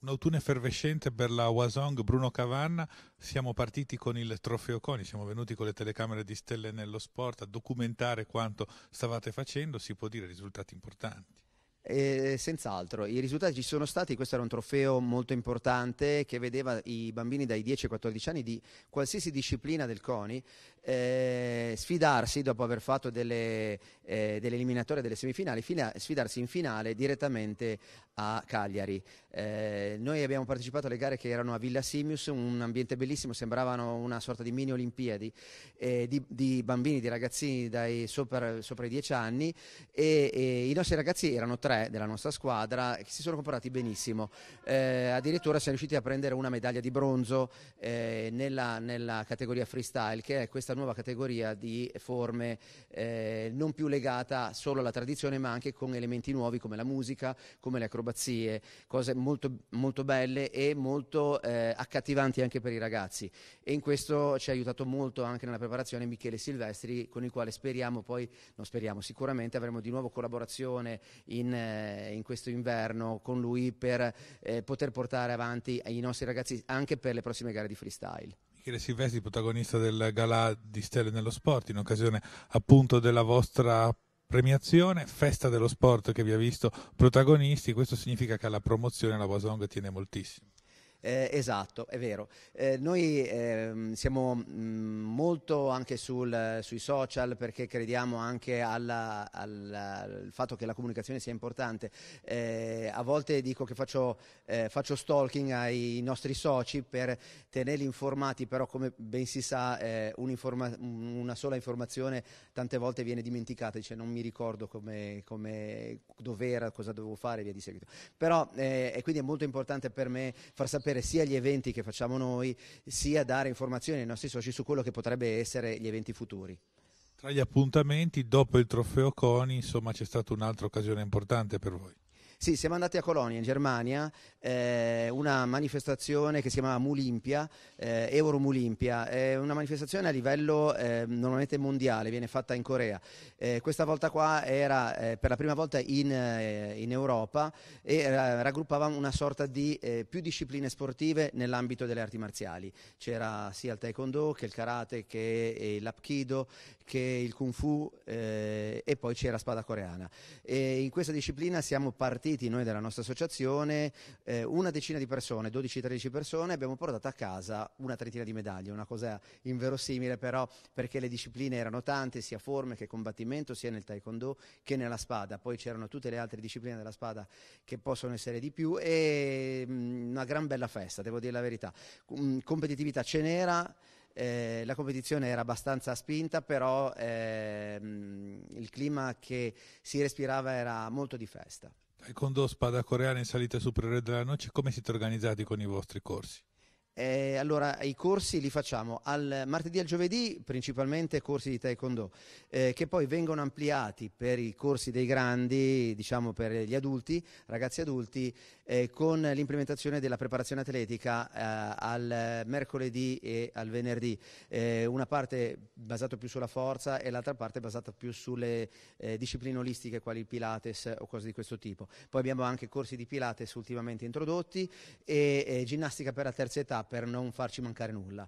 Un autunno effervescente per la Wasong Bruno Cavanna, siamo partiti con il trofeo Coni, siamo venuti con le telecamere di Stelle nello Sport a documentare quanto stavate facendo, si può dire risultati importanti. Eh, senz'altro, i risultati ci sono stati, questo era un trofeo molto importante che vedeva i bambini dai 10 ai 14 anni di qualsiasi disciplina del CONI eh, sfidarsi, dopo aver fatto delle, eh, delle eliminatorie delle semifinali, fina- sfidarsi in finale direttamente a Cagliari. Eh, noi abbiamo partecipato alle gare che erano a Villa Simius, un ambiente bellissimo, sembravano una sorta di mini Olimpiadi eh, di, di, bambini, di ragazzini dai sopra, sopra i 10 anni e, e i nostri ragazzi erano tre della nostra squadra eh, che si sono comportati benissimo. Eh, addirittura siamo riusciti a prendere una medaglia di bronzo eh, nella, nella, categoria freestyle, che è questa nuova categoria di forme eh, non più legata solo alla tradizione, ma anche con elementi nuovi come la musica, come le acrobazie, cose molto, molto belle e molto eh, accattivanti anche per i ragazzi. E in questo ci ha aiutato molto anche nella preparazione Michele Silvestri, con il quale speriamo poi, non speriamo, sicuramente avremo di nuovo collaborazione in eh, in questo inverno con lui per eh, poter portare avanti i nostri ragazzi anche per le prossime gare di freestyle. Michele Silvestri, protagonista del gala di Stelle nello Sport, in occasione appunto della vostra premiazione, festa dello sport che vi ha visto protagonisti, questo significa che alla promozione la Wasong tiene moltissimo. Eh, esatto, è vero. Eh, noi ehm, siamo mh, mm, molto anche sul, sui social perché crediamo anche alla, alla, al fatto che la comunicazione sia importante. Eh, a volte dico che faccio, eh, faccio, stalking ai nostri soci per tenerli informati, però come ben si sa eh, una sola informazione tante volte viene dimenticata, cioè non mi ricordo come, come dov'era, cosa dovevo fare e via di seguito. Però, eh, e quindi è molto importante per me far sapere sapere sia gli eventi che facciamo noi, sia dare informazioni ai nostri soci su quello che potrebbe essere gli eventi futuri. Tra gli appuntamenti, dopo il trofeo Coni, insomma, c'è stata un'altra occasione importante per voi. Sì, siamo andati a Colonia, in Germania, eh, una manifestazione che si chiamava Mulimpia, eh, Euro Mulimpia, è una manifestazione a livello eh, normalmente mondiale, viene fatta in Corea. Eh, questa volta qua era eh, per la prima volta in, eh, in Europa e raggruppava una sorta di più discipline sportive nell'ambito delle arti marziali. C'era sia il taekwondo che il karate che l'apkido che il kung fu e poi c'era spada coreana. E in questa disciplina siamo partiti partiti noi della nostra associazione, eh, una decina di persone, 12-13 persone, abbiamo portato a casa una trentina di medaglie, una cosa inverosimile però perché le discipline erano tante, sia forme che combattimento, sia nel taekwondo che nella spada, poi c'erano tutte le altre discipline della spada che possono essere di più e mh, mm, una gran bella festa, devo dire la verità. Com- mm, competitività ce n'era. Eh, la competizione era abbastanza spinta, però ehm, il clima che si respirava era molto di festa e Spada Coreana in salita superiore della noce, come siete organizzati con i vostri corsi? Eh, allora, i corsi li facciamo al martedì e al giovedì, principalmente corsi di taekwondo, eh, che poi vengono ampliati per i corsi dei grandi, diciamo per gli adulti, ragazzi adulti, eh, con l'implementazione della preparazione atletica eh, al mercoledì e al venerdì. Eh, una parte basata più sulla forza e l'altra parte basata più sulle eh, discipline olistiche, quali il Pilates o cose di questo tipo. Poi abbiamo anche corsi di Pilates ultimamente introdotti e ginnastica per la terza età per non farci mancare nulla.